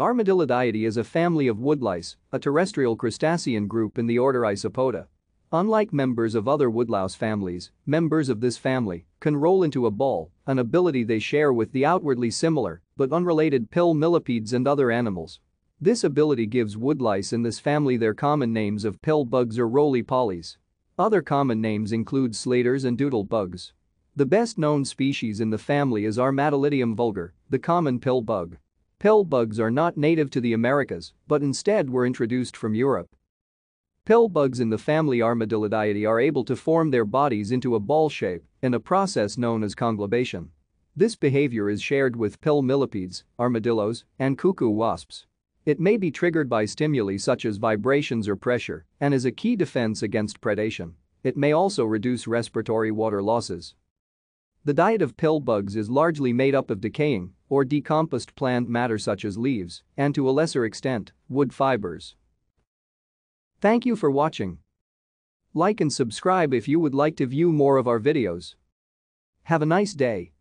Armadillidae is a family of woodlice, a terrestrial crustacean group in the order Isopoda. Unlike members of other woodlouse families, members of this family can roll into a ball, an ability they share with the outwardly similar but unrelated pill millipedes and other animals. This ability gives woodlice in this family their common names of pill bugs or roly polies. Other common names include slaters and doodle bugs. The best known species in the family is Armadillidium vulgar, the common pill bug. Pill bugs are not native to the Americas, but instead were introduced from Europe. Pill bugs in the family Armadillidae are able to form their bodies into a ball shape in a process known as conglobation. This behavior is shared with pill millipedes, armadillos, and cuckoo wasps. It may be triggered by stimuli such as vibrations or pressure and is a key defense against predation. It may also reduce respiratory water losses. The diet of pill bugs is largely made up of decaying or decomposed plant matter such as leaves and to a lesser extent, wood fibers. Thank you for watching. Like and subscribe if you would like to view more of our videos. Have a nice day.